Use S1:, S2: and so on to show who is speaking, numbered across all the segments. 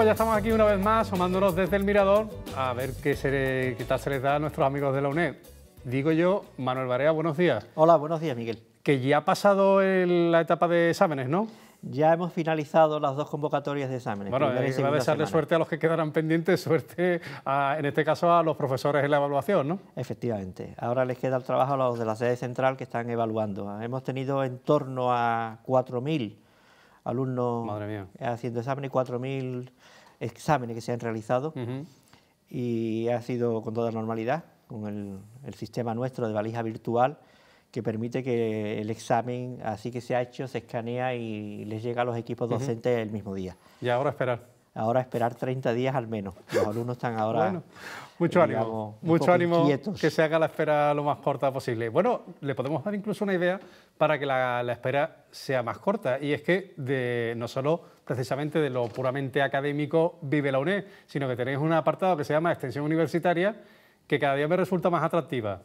S1: Pues ya estamos aquí una vez más, ...somándonos desde el mirador, a ver qué, se, tal se les da a nuestros amigos de la UNED. Digo yo, Manuel Barea, buenos días. Hola, buenos días, Miguel. Que ya ha pasado la etapa de exámenes, ¿no? Ya hemos finalizado las dos convocatorias de exámenes. Bueno, eh, va a desearle suerte a los que quedarán pendientes, suerte en este caso a los profesores en la evaluación,
S2: ¿no? Efectivamente. Ahora les queda el trabajo a los de la sede central que están evaluando. Hemos tenido en torno a 4.000 alumnos haciendo exámenes, 4.000 exámenes que se han realizado y ha sido con toda normalidad, con el, sistema nuestro de valija virtual que permite que el examen, así que se ha hecho, se escanea y les llega a los equipos docentes el mismo día.
S1: Y ahora esperar
S2: ahora esperar 30 días al menos. Los alumnos están ahora... Eh,
S1: mucho ánimo, mucho ánimo que se haga la espera lo más corta posible. Bueno, le podemos dar incluso una idea para que la, espera sea más corta, y es que de, no solo precisamente de lo puramente académico vive la UNED, sino que tenéis un apartado que se llama extensión universitaria, que cada día me resulta más atractiva.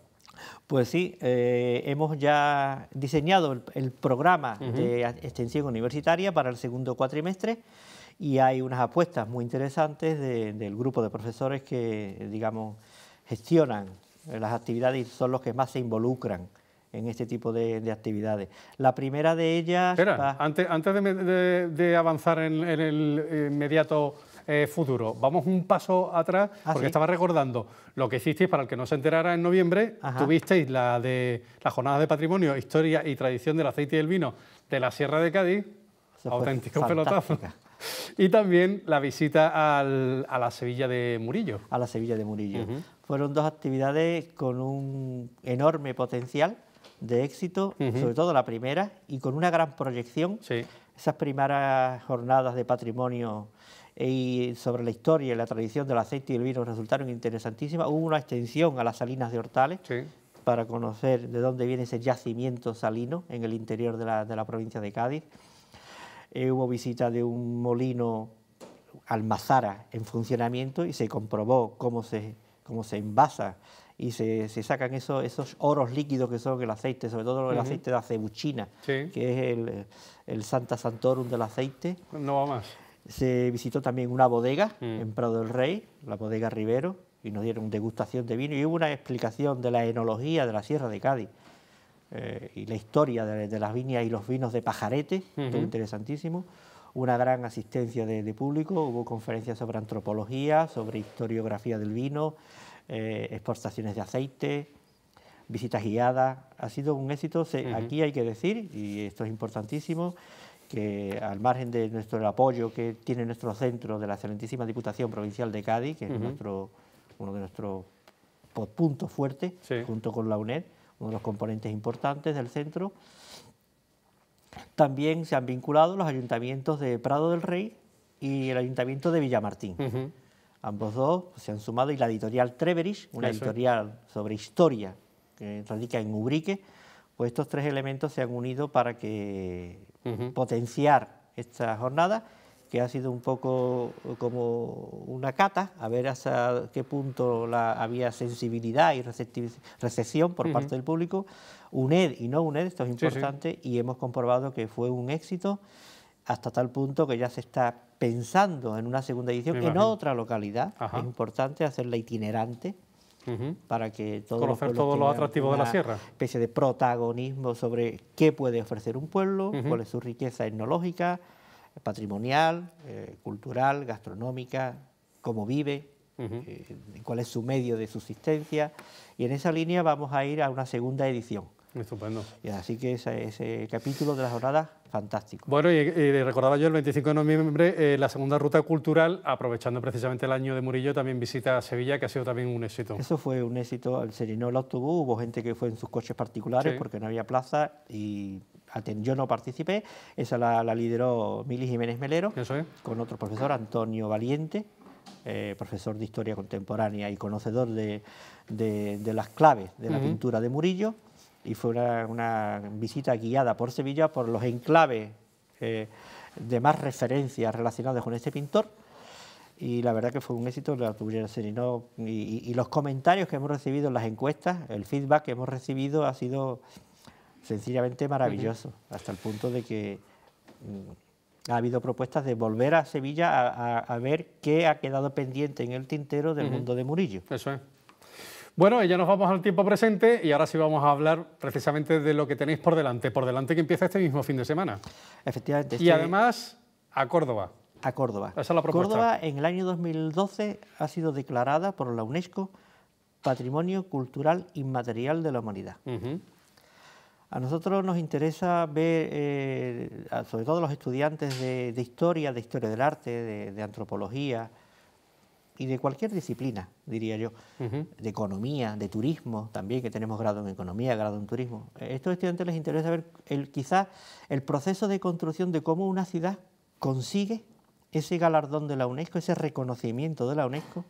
S2: Pues sí, eh, hemos ya diseñado el, programa de extensión universitaria para el segundo cuatrimestre y hay unas apuestas muy interesantes del grupo de profesores que, digamos, gestionan las actividades y son los que más se involucran en este tipo de, actividades. La primera de ellas... Espera,
S1: antes, de, avanzar en, el inmediato eh, futuro, vamos un paso atrás, ah, porque estaba recordando lo que hicisteis, para el que no se enterara, en noviembre tuvisteis la de las jornadas de patrimonio, historia y tradición del aceite y el vino de la Sierra de Cádiz, auténtico pelotazo. y también la visita a la Sevilla de Murillo. A la Sevilla de Murillo.
S2: Fueron dos actividades con un enorme potencial de éxito, sobre todo la primera, y con una gran proyección. Sí. Esas primeras jornadas de patrimonio eh, y sobre la historia y la tradición del aceite y el vino resultaron interesantísimas. Hubo una extensión a las salinas de Hortales para conocer de dónde viene ese yacimiento salino en el interior de la provincia de Cádiz. Eh, hubo visita de un molino almazara en funcionamiento y se comprobó cómo se, cómo se envasa y se, sacan esos, esos oros líquidos que son el aceite, sobre todo el aceite de acebuchina, que es el, Santa Santorum del aceite. No más. Se visitó también una bodega mm. en Prado del Rey, la bodega Rivero, y nos dieron degustación de vino y hubo una explicación de la enología de la Sierra de Cádiz. Eh, y la historia de, las viñas y los vinos de Pajarete, que interesantísimo. Una gran asistencia de, público, hubo conferencias sobre antropología, sobre historiografía del vino, eh, exportaciones de aceite, visitas guiadas. Ha sido un éxito. Aquí hay que decir, y esto es importantísimo, que al margen de nuestro apoyo que tiene nuestro centro de la excelentísima Diputación Provincial de Cádiz, que es uno de nuestros puntos fuertes, junto con la UNED, los componentes importantes del centro. También se han vinculado los ayuntamientos de Prado del Rey y el ayuntamiento de Villamartín. Ambos dos se han sumado y la editorial Treveris, una editorial sobre historia que radica en Ubrique, pues estos tres elementos se han unido para que potenciar esta jornada que ha sido un poco eh, como una cata, a ver hasta qué punto había sensibilidad y recepción por parte del público, UNED y no UNED, esto es importante, y hemos comprobado que fue un éxito hasta tal punto que ya se está pensando en una segunda edición en otra localidad. Es importante hacerla itinerante para que todos conocer todos los atractivos de la sierra. Especie de protagonismo sobre qué puede ofrecer un pueblo, cuál es su riqueza etnológica, patrimonial, eh, cultural, gastronómica, cómo vive, eh, cuál es su medio de subsistencia. Y en esa línea vamos a ir a una segunda edición. Estupendo. Y así que ese, capítulo de las jornadas, fantástico.
S1: Bueno, y, recordaba yo el 25 de noviembre eh, la segunda ruta cultural, aprovechando precisamente el año de Murillo, también visita a Sevilla, que ha sido también un éxito. Eso fue un éxito,
S2: el serinó el autobús, hubo gente que fue en sus coches particulares porque
S1: no había plaza y
S2: yo no participé, esa la, lideró Mili Jiménez Melero, con otro profesor, Antonio Valiente, eh, profesor de historia contemporánea y conocedor de, las claves de la pintura de Murillo, y fue una, visita guiada por Sevilla por los enclaves eh, de más referencias relacionadas con este pintor. Y la verdad que fue un éxito la tuvieron y, y, y los comentarios que hemos recibido en las encuestas, el feedback que hemos recibido ha sido sencillamente maravilloso, hasta el punto de que mm, ha habido propuestas de volver a Sevilla a,
S1: ver qué ha quedado pendiente en el tintero del mundo de Murillo. Eso es. Bueno, ya nos vamos al tiempo presente y ahora sí vamos a hablar precisamente de lo que tenéis por delante, por delante que empieza este mismo fin de semana. Efectivamente. Y este además a Córdoba. A Córdoba. Esa es la propuesta. Córdoba
S2: en el año 2012 ha sido declarada por la UNESCO Patrimonio Cultural Inmaterial de la Humanidad. A nosotros nos interesa ver, eh, sobre todo los estudiantes de, historia, de historia del arte, de, antropología y de cualquier disciplina, diría yo, de economía, de turismo también, que tenemos grado en economía, grado en turismo. A eh, estos estudiantes les interesa ver el, quizás el proceso de construcción de cómo una ciudad consigue ese galardón de la UNESCO, ese reconocimiento de la UNESCO,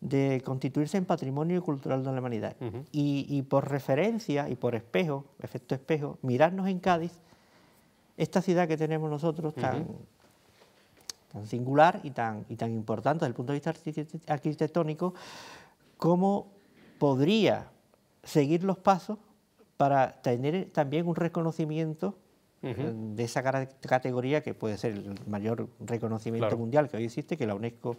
S2: de constituirse en patrimonio cultural de la humanidad. y, por referencia y por espejo, efecto espejo, mirarnos en Cádiz, esta ciudad que tenemos nosotros tan, tan singular y tan, y tan importante desde el punto de vista arquitectónico, cómo podría seguir los pasos para tener también un reconocimiento eh, de esa categoría que puede ser el mayor reconocimiento mundial que hoy existe, que la UNESCO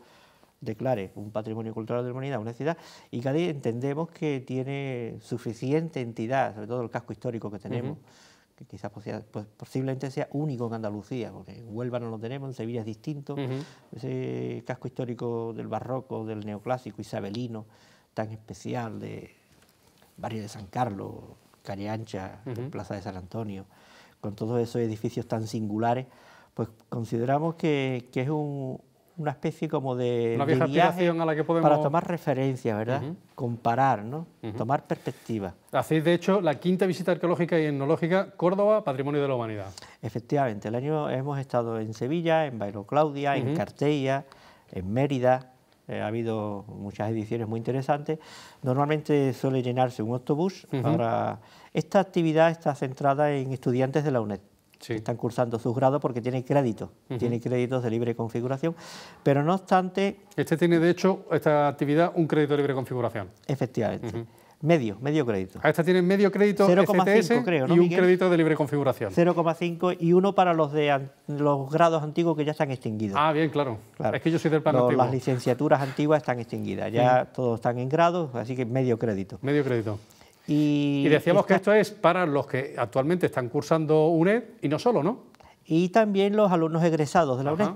S2: declare un patrimonio cultural de la humanidad una ciudad y Cádiz entendemos que tiene suficiente entidad, sobre todo el casco histórico que tenemos, que quizás pues, posiblemente sea único en Andalucía, porque en Huelva no lo tenemos, en Sevilla es distinto, ese casco histórico del barroco, del neoclásico, isabelino, tan especial de barrio de San Carlos, Cariancha Ancha, Plaza de San Antonio, con todos esos edificios tan singulares, pues consideramos que es un, una especie como de, viaje la que para tomar referencia ¿verdad? Comparar, ¿no? Tomar perspectiva.
S1: Hacéis, de hecho, la quinta visita arqueológica y etnológica Córdoba, Patrimonio de la Humanidad.
S2: Efectivamente, el año hemos estado en Sevilla, en Bailo Claudia, en Cartella, en Mérida, eh, ha habido muchas ediciones muy interesantes. Normalmente suele llenarse un autobús. Ahora, esta actividad está centrada en estudiantes de la UNED están cursando sus grados porque tiene crédito, tiene créditos de libre configuración, pero
S1: no obstante... Este tiene, de hecho, esta actividad un crédito de libre configuración.
S2: Efectivamente. Medio, medio
S1: crédito. Ah, esta tiene medio crédito 0,5 creo, ¿no, y un crédito de libre configuración.
S2: 0,5 y uno para los de los grados antiguos que ya están extinguidos. Ah,
S1: bien, claro. Es que yo
S2: soy del plan de Las licenciaturas antiguas están extinguidas, ya todos están en grados, así que medio crédito. Medio crédito.
S1: Y, decíamos que esto es para los que actualmente están cursando UNED y no solo, ¿no? Y también los alumnos egresados de la UNED.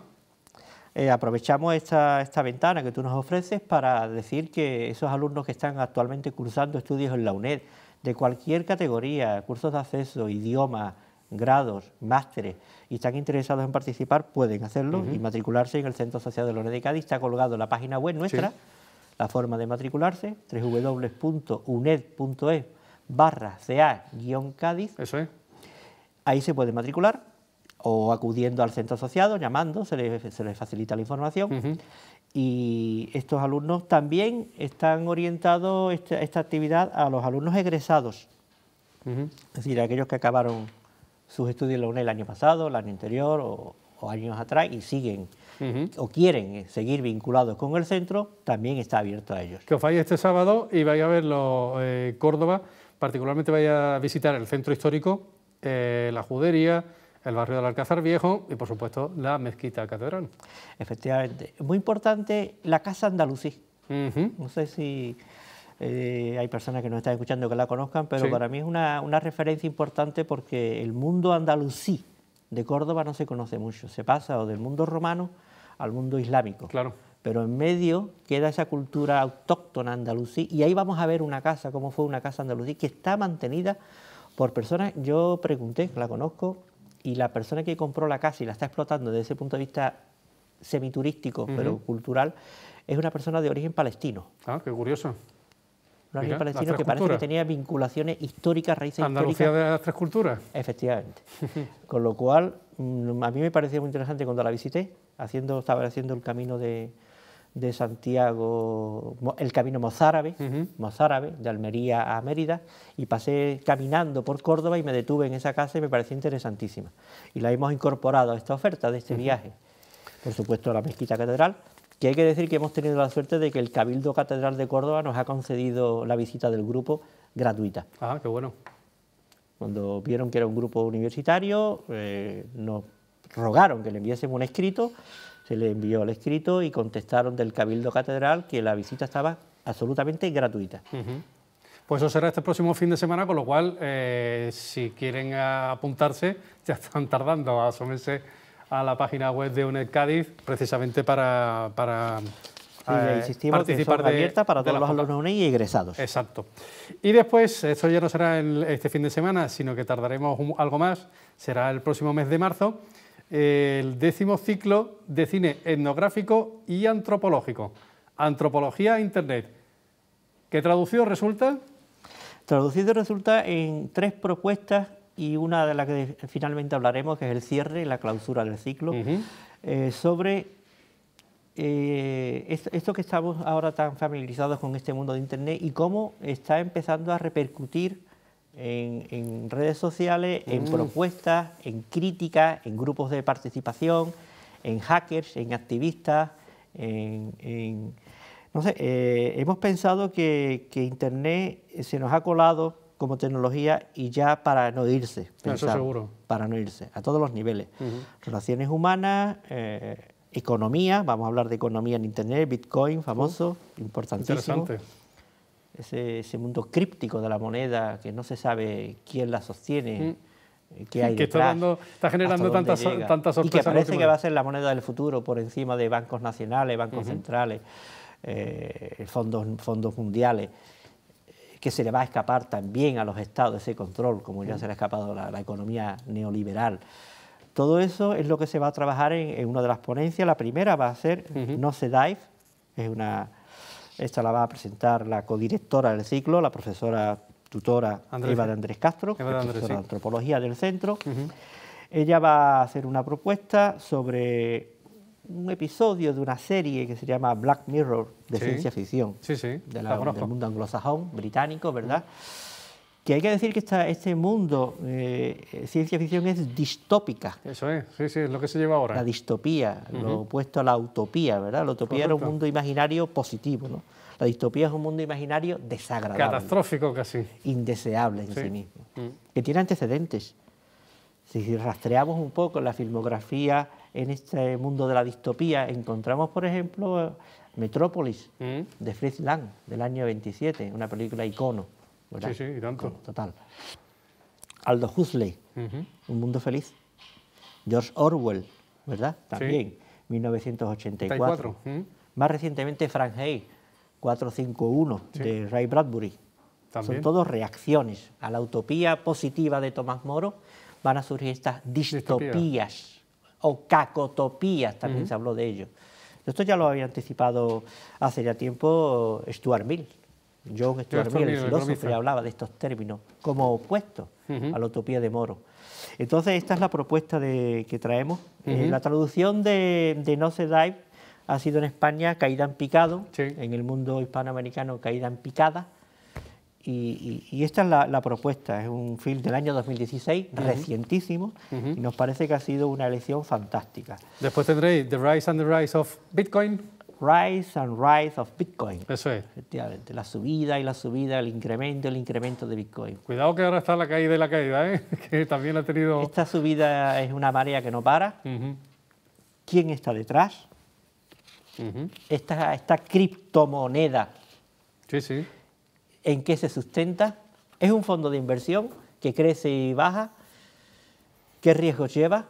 S2: Eh, aprovechamos esta, esta ventana que tú nos ofreces para decir que esos alumnos que están actualmente cursando estudios en la UNED, de cualquier categoría, cursos de acceso, idioma, grados, másteres, y están interesados en participar, pueden hacerlo y matricularse en el Centro Social de la UNED de Cádiz. Está colgado en la página web nuestra. La forma de matricularse, www.uned.es barra CA-Cádiz. Ahí se puede matricular o acudiendo al centro asociado, llamando, se les, se facilita la información. Y estos alumnos también están orientados esta, esta actividad a los alumnos egresados, es decir, a aquellos que acabaron sus estudios en la UNED el año pasado, el año anterior o o años atrás y siguen o quieren eh, seguir vinculados con el centro, también está abierto a ellos.
S1: Que os vayáis este sábado y vayáis a verlo eh, Córdoba, particularmente vaya a visitar el centro histórico, eh, la judería, el barrio del Alcázar Viejo y, por supuesto, la mezquita catedral. Efectivamente.
S2: Muy importante la Casa andalucía No sé si hay personas que nos están escuchando que la conozcan, pero para mí es una, referencia importante porque el mundo andalusí, de Córdoba no se conoce mucho, se pasa o del mundo romano al mundo islámico. Claro. Pero en medio queda esa cultura autóctona andalusí y ahí vamos a ver una casa, cómo fue una casa andalusí, que está mantenida por personas, yo pregunté, la conozco, y la persona que compró la casa y la está explotando desde ese punto de vista semiturístico, pero cultural, es una persona de origen palestino. Ah, qué curioso
S1: un área palestino que parece que
S2: tenía vinculaciones históricas, raíces Andalucía de las tres culturas. Efectivamente. Con lo cual, mm, a mí me pareció muy interesante cuando la visité, haciendo, estaba haciendo el camino de, de Santiago, el camino mozárabe, mozárabe, de Almería a Mérida, y pasé caminando por Córdoba y me detuve en esa casa y me pareció interesantísima. Y la hemos incorporado a esta oferta de este viaje. Por supuesto, la mezquita catedral, que hay que decir que hemos tenido la suerte de que el Cabildo Catedral de Córdoba nos ha concedido la visita del grupo gratuita. Ah, qué bueno. Cuando vieron que era un grupo universitario, eh, nos rogaron que le enviésemos un escrito, se le envió el escrito y contestaron del Cabildo Catedral que la visita estaba absolutamente gratuita.
S1: Pues eso será este próximo fin de semana, con lo cual, eh, si quieren apuntarse, ya están tardando, asumirse a la página web de UNED Cádiz precisamente para, eh, participar de, abierta para todos los alumnos UNED y egresados. Exacto. Y después, esto ya no será este fin de semana, sino que tardaremos algo más, será el próximo mes de marzo, el décimo ciclo de cine etnográfico y antropológico, Antropología e Internet, ...¿qué traducido resulta... Traducido resulta en tres propuestas y una de las que finalmente
S2: hablaremos, que es el cierre la clausura del ciclo, eh, sobre eh, esto, que estamos ahora tan familiarizados con este mundo de Internet y cómo está empezando a repercutir en, redes sociales, en mm. propuestas, en críticas, en grupos de participación, en hackers, en activistas, en, no sé, eh, hemos pensado que, que Internet se nos ha colado como tecnología y ya para no irse. Para no irse, a todos los niveles. Relaciones humanas, eh, economía, vamos a hablar de economía en Internet, Bitcoin, famoso, importantísimo. Ese, mundo críptico de la moneda que no se sabe quién la sostiene. Mm. Eh, qué Que, hay detrás, está, generando tantas, tantas Y que parece que va a ser la moneda del futuro por encima de bancos nacionales, bancos centrales, eh, fondos, fondos mundiales que se le va a escapar también a los estados ese control, como ya se le ha escapado la, la economía neoliberal. Todo eso es lo que se va a trabajar en, una de las ponencias. La primera va a ser No se dive, es una, esta la va a presentar la codirectora del ciclo, la profesora tutora Eva de Andrés Castro, Eva profesora de antropología del centro. Ella va a hacer una propuesta sobre un episodio de una serie que se llama Black Mirror de ciencia ficción de del mundo anglosajón británico, ¿verdad? Que hay que decir que esta, este mundo eh, eh, ciencia ficción es distópica. Eso es, sí, sí, es lo que se lleva ahora. La distopía, lo opuesto a la utopía, ¿verdad? La utopía era un mundo imaginario positivo, ¿no? La distopía es un mundo imaginario desagradable. Catastrófico casi. Indeseable en sí, mismo. Mm. Que tiene antecedentes. Si rastreamos un poco la filmografía en este mundo de la distopía encontramos, por ejemplo, Metrópolis, mm. de Fritz Lang, del año 27, una película icono. Sí, sí, y tanto. total. Aldo Huxley, Un mundo feliz. George Orwell, ¿verdad? También, 1984. Mm. Más recientemente, Frank Hay, 451, de Ray Bradbury. Son todos reacciones a la utopía positiva de Tomás Moro. Van a surgir estas distopías o cacotopías, también se habló de ello. Esto ya lo había anticipado hace ya tiempo Stuart Mill. John Stuart Mill, el filósofo, hablaba de estos términos como opuestos a la utopía de Moro. Entonces, esta es la propuesta que traemos. Eh, la traducción de, No se Dive ha sido en España Caída en Picado, en el mundo hispanoamericano Caída en Picada, y, esta es la, propuesta, es un film del año 2016, recientísimo, y nos parece que ha sido una elección fantástica.
S1: Después tendréis The Rise and the Rise of Bitcoin.
S2: Rise and Rise of Bitcoin. Eso es. Efectivamente, la subida y la subida, el incremento, el incremento de Bitcoin.
S1: Cuidado que ahora está la caída y la caída, ¿eh? que también ha tenido... Esta
S2: subida es una marea que no para. ¿Quién está detrás? Esta, esta criptomoneda. Sí, sí en qué se sustenta, es un fondo de inversión que crece y baja, qué riesgos lleva,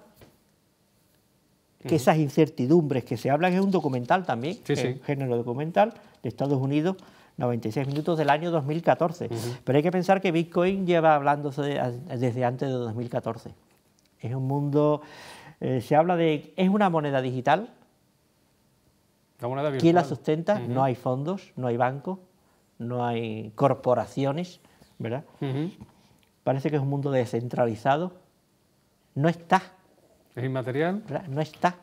S2: que esas incertidumbres que se hablan es un documental también, sí, sí. género documental de Estados Unidos, 96 minutos del año 2014. Pero hay que pensar que Bitcoin lleva hablándose desde antes de 2014. Es un mundo, eh, se habla de, es una moneda digital.
S1: La ¿Quién la
S2: sustenta? No hay fondos, no hay bancos, no hay corporaciones, ¿verdad? Parece que es un mundo descentralizado. No está. Es inmaterial. No está.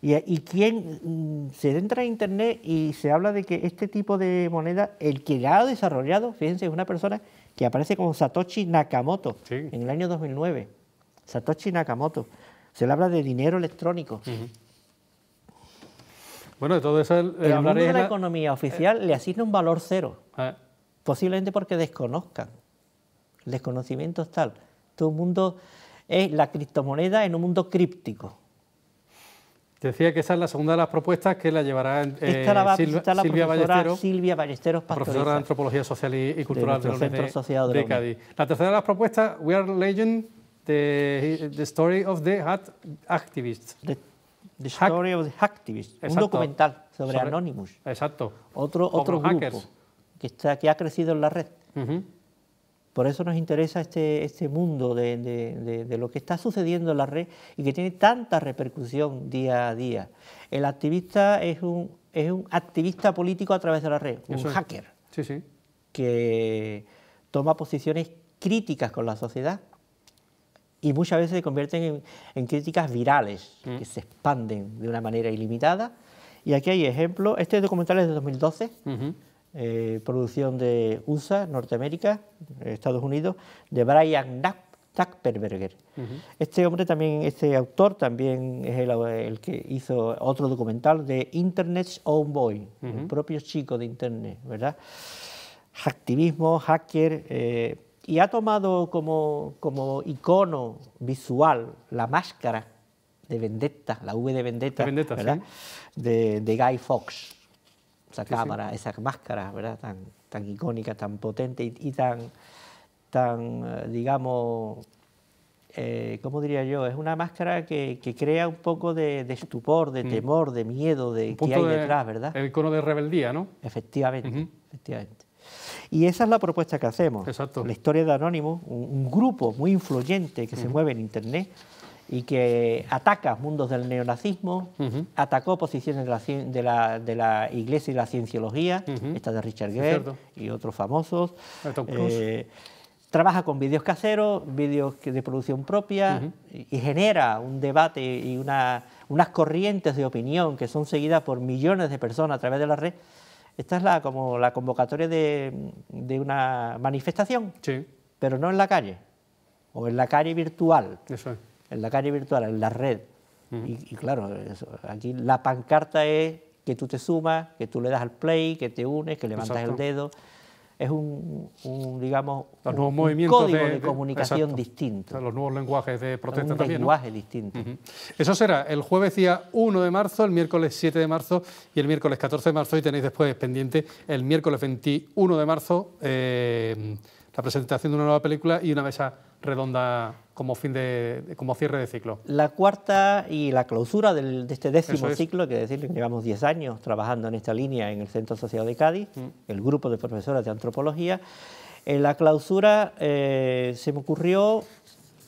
S2: Y, y, mm, se entra en Internet y se habla de que este tipo de moneda, el que ha desarrollado, fíjense, es una persona que aparece como Satoshi Nakamoto en el año 2009. Satoshi Nakamoto. Se le habla de dinero electrónico. Bueno,
S1: de todo eso... El, el mundo de la, economía oficial
S2: le asigna un valor cero, ah. posiblemente porque desconozcan. El desconocimiento es tal. Todo el mundo es la criptomoneda en un mundo críptico.
S1: Decía que esa es la segunda de las propuestas que la llevará eh, Esta la va a Silvia, la Silvia Ballesteros, Silvia profesora de Antropología Social y, Cultural de, de, La tercera de las propuestas, We Are Legend, the, the Story of the Hat Activists. The Story of the Hacktivist, un documental sobre, Anonymous. Exacto. Otro, otro grupo
S2: que, está, que ha crecido en la red. Por eso nos interesa este, este mundo de, de, lo que está sucediendo en la red y que tiene tanta repercusión día a día. El activista es un, es un activista político a través de la red, un hacker, que toma posiciones críticas con la sociedad y muchas veces se convierten en, críticas virales, que mm. se expanden de una manera ilimitada. Y aquí hay ejemplos, este documental es de 2012, eh, producción de USA, Norteamérica, Estados Unidos, de Brian Zuckerberger. Este hombre también, este autor también es el, que hizo otro documental de Internet's Own Boy, el propio chico de Internet, ¿verdad? Activismo, hacker, eh, y ha tomado como, como, icono visual la máscara de Vendetta, la V de Vendetta, de, Guy Fox. Esa cámara, esas máscaras, ¿verdad? Tan, tan icónica, tan potente y, tan, tan, eh, digamos, eh, ¿cómo diría yo? Es una máscara que, crea un poco de, estupor, de mm. temor, de miedo, de qué hay detrás,
S1: ¿verdad? El icono de rebeldía, ¿no? Efectivamente, efectivamente.
S2: Y esa es la propuesta que hacemos. Exacto. La historia de Anónimo, un, grupo muy influyente que se mueve en Internet y que ataca mundos del neonazismo, atacó posiciones de la, iglesia y la cienciología, esta de Richard Gere y otros famosos. Ah, eh, trabaja con vídeos caseros, vídeos de producción propia y, genera un debate y una, unas corrientes de opinión que son seguidas por millones de personas a través de la red esta es la, como la convocatoria de, una manifestación, pero no en la calle, o en la calle virtual. En la calle virtual, en la red. y, claro, aquí la pancarta es que tú te sumas, que tú le das al play, que te unes, que levantas el dedo es un,
S1: digamos, los nuevos código de, comunicación distinto. los nuevos lenguajes de protesta también. Un lenguaje distinto. Eso será el jueves día 1 de marzo, el miércoles 7 de marzo y el miércoles 14 de marzo. Y tenéis después pendiente el miércoles 21 de marzo eh, la presentación de una nueva película y una mesa redonda como, fin de, como cierre de ciclo.
S2: La cuarta y la clausura de este décimo ciclo, que decir, llevamos 10 años trabajando en esta línea en el Centro Social de Cádiz, mm. el grupo de profesoras de antropología. En eh, la clausura eh, se me ocurrió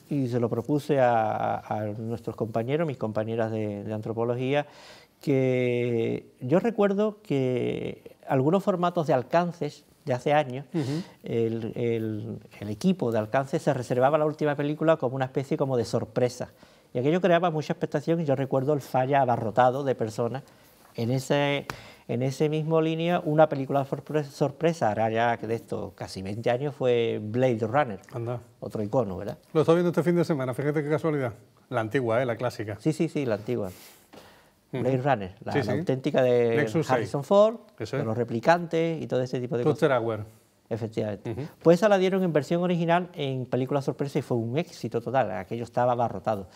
S2: y se lo propuse a, nuestros compañeros, mis compañeras de, de antropología, que yo recuerdo que algunos formatos de alcances de hace años, el, equipo de alcance se reservaba la última película como una especie como de sorpresa. Y aquello creaba mucha expectación y yo recuerdo el falla abarrotado de personas en ese, en ese mismo línea, una película sorpresa, ahora ya de estos casi 20 años, fue Blade Runner, otro icono, ¿verdad?
S1: Lo estoy viendo este fin de semana, fíjate qué casualidad.
S2: La antigua, ¿eh? la clásica. Sí, sí, sí, la antigua. Blade Runner, la, auténtica de Harrison Ford, de los replicantes y todo ese tipo de cosas... cosas. Hour. Efectivamente. Pues esa la dieron en versión original en película sorpresa y fue un éxito total, aquello estaba abarrotado.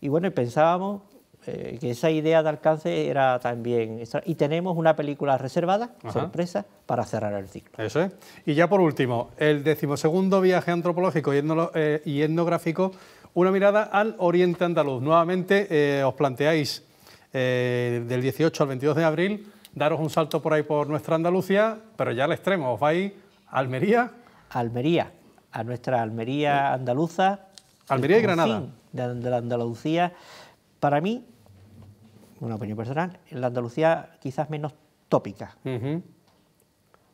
S2: Y bueno, pensábamos eh, que esa idea de alcance era también... Y
S1: tenemos una película reservada, sorpresa,
S2: para cerrar el ciclo.
S1: Eso es. Y ya por último, el decimosegundo viaje antropológico y, eh, etnográfico, una mirada al Oriente Andaluz. Nuevamente eh, os planteáis eh, del 18 al 22 de abril, daros un salto por ahí por nuestra Andalucía, pero ya al extremo, os vais a Almería. Almería, a nuestra Almería andaluza. Almería y Granada.
S2: De, la Andalucía, para mí, una opinión personal, la Andalucía quizás menos tópica.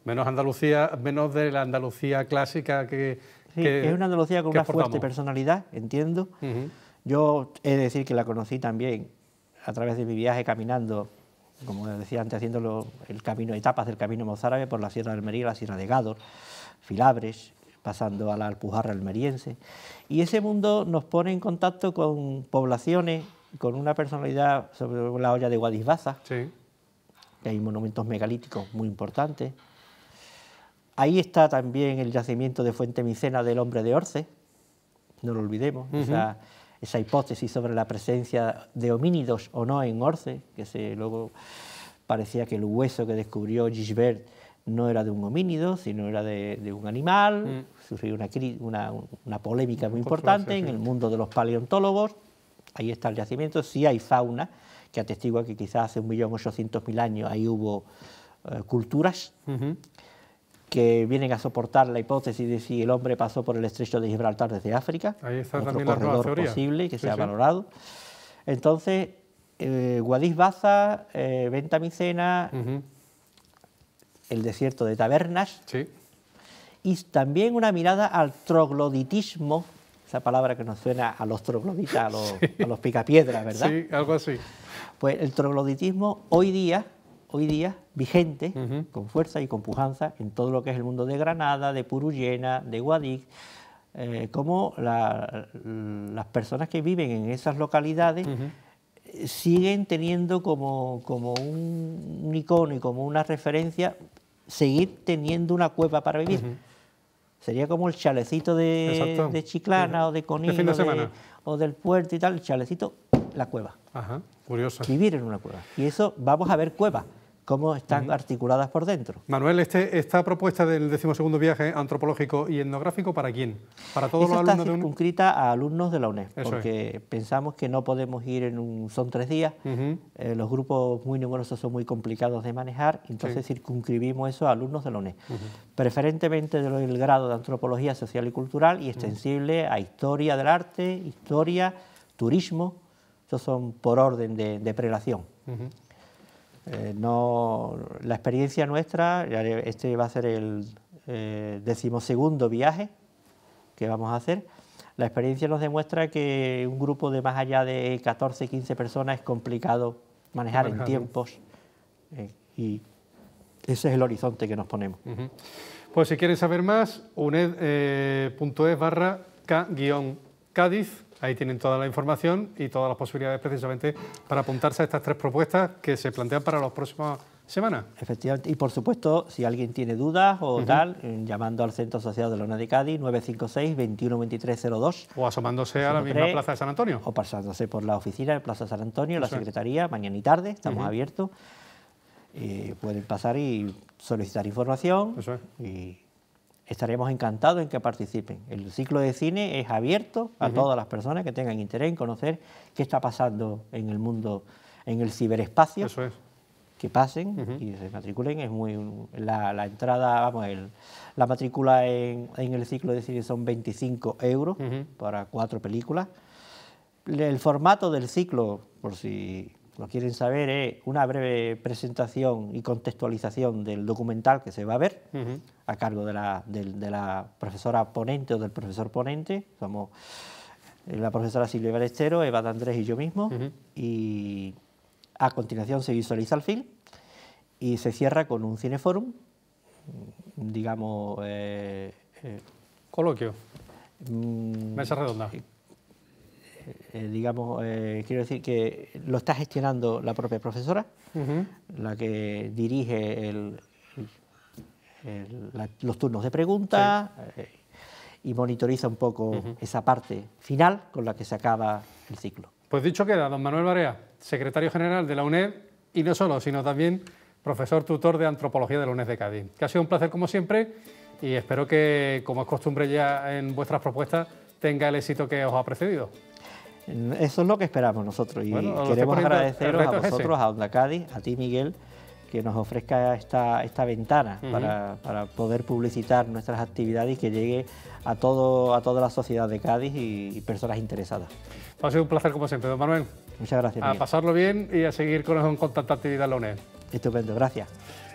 S1: Menos Andalucía, menos de la Andalucía clásica que... es una Andalucía con una fuerte
S2: personalidad, entiendo. Yo he de decir que la conocí también a través de mi viaje caminando, como decía antes, haciendo el camino, etapas del camino mozárabe por la Sierra de Almería, la Sierra de Gádor, Filabres, pasando a la Alpujarra almeriense. Y ese mundo nos pone en contacto con poblaciones, con una personalidad sobre la olla de Guadisbaza, que hay monumentos megalíticos muy importantes. Ahí está también el yacimiento de Fuente Micena del Hombre de Orce, no lo olvidemos, esa hipótesis sobre la presencia de homínidos o no en Orce, que se, luego parecía que el hueso que descubrió Gisbert no era de un homínido, sino era de, un animal. Mm. Surgió una, una, polémica muy importante en el mundo de los paleontólogos. Ahí está el yacimiento, sí hay fauna que atestigua que quizás hace 1.800.000 años ahí hubo eh, culturas que vienen a soportar la hipótesis de si el hombre pasó por el estrecho de Gibraltar desde África, Ahí está otro corredor posible que sea se ha valorado. Entonces, eh, Guadix Baza, eh, Venta Micena, el desierto de Tabernas, sí. y también una mirada al trogloditismo, esa palabra que nos suena a los trogloditas, a los, a los picapiedras, ¿verdad? Sí, algo así. Pues el trogloditismo hoy día, hoy día vigente, con fuerza y con pujanza, en todo lo que es el mundo de Granada, de Purullena, de Guadix, eh, como las personas que viven en esas localidades siguen teniendo como, como un, icono y como una referencia seguir teniendo una cueva para vivir. Sería como el chalecito de, Chiclana o de este Conil... o del puerto y tal, el chalecito, la cueva. Vivir en una cueva. Y eso, vamos a ver cuevas cómo están articuladas por dentro.
S1: Manuel, este, esta propuesta del decimosegundo viaje antropológico y etnográfico, ¿para quién? ¿Para todos los alumnos está
S2: circunscrita a alumnos de la UNED, porque pensamos que no podemos ir en un... son tres días, eh, los grupos muy numerosos son muy complicados de manejar, entonces circunscribimos eso a alumnos de la UNED. Preferentemente del grado de antropología social y cultural y extensible a historia del arte, historia, turismo, Eso son por orden de prelación. Eh, no, la experiencia nuestra, este va a ser el eh, decimosegundo viaje que vamos a hacer. La experiencia nos demuestra que un grupo de más allá de 14, 15 personas es complicado manejar, en tiempos eh, y ese es el horizonte que nos ponemos.
S1: Pues si quieren saber más, uned.es barra K-Cádiz Ahí tienen toda la información y todas las posibilidades precisamente para apuntarse a estas tres propuestas que se plantean para las próximas semanas.
S2: Efectivamente, y por supuesto, si alguien tiene dudas o tal, eh, llamando al Centro Asociado de Lona de Cádiz 956 02
S1: O asomándose a la misma Plaza de San
S2: Antonio. O pasándose por la oficina de Plaza de San Antonio, la Secretaría, mañana y tarde, estamos abiertos. Eh, pueden pasar y solicitar información. Y estaremos encantados en que participen. El ciclo de cine es abierto a todas las personas que tengan interés en conocer qué está pasando en el mundo, en el ciberespacio. Eso es. Que pasen y se matriculen. Es muy la, entrada, vamos, el, la matrícula en, el ciclo de cine son 25 euros para cuatro películas. El formato del ciclo, por si lo quieren saber, es eh, una breve presentación y contextualización del documental que se va a ver a cargo de la, la, profesora ponente o del profesor ponente. Somos eh, la profesora Silvia Balestero, Eva de Andrés y yo mismo. Y a continuación se visualiza el film y se cierra con un cineforum, digamos... Eh, Coloquio. Mm, Mesa redonda. Eh, digamos, eh, quiero decir que lo está gestionando la propia profesora, la que dirige los turnos de preguntas eh, y monitoriza un poco esa parte final con la que se acaba el
S1: ciclo. Pues dicho queda, don Manuel Barea, secretario general de la UNED, y no solo, sino también profesor tutor de Antropología de la UNED de Cádiz. Que ha sido un placer como siempre y espero que, como es costumbre ya en vuestras propuestas, tenga el éxito que os ha precedido.
S2: Eso es lo que esperamos nosotros y queremos agradeceros a vosotros,
S1: a Onda Cádiz, a ti Miguel,
S2: que nos ofrezca esta, esta ventana para, poder publicitar nuestras actividades y que llegue a, todo, a toda la sociedad de Cádiz y, personas interesadas.
S1: Ha sido un placer como siempre, don Manuel.
S2: Muchas gracias. A pasarlo
S1: bien y a seguir con, con tanta actividad en la UNED.
S2: Estupendo, gracias.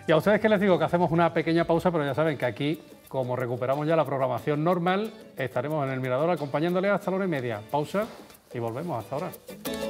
S1: Y a ustedes que les digo que hacemos una pequeña pausa, pero ya saben que aquí, como recuperamos ya la programación normal, estaremos en el Mirador acompañándoles hasta la hora y media. Pausa y volvemos hasta ahora.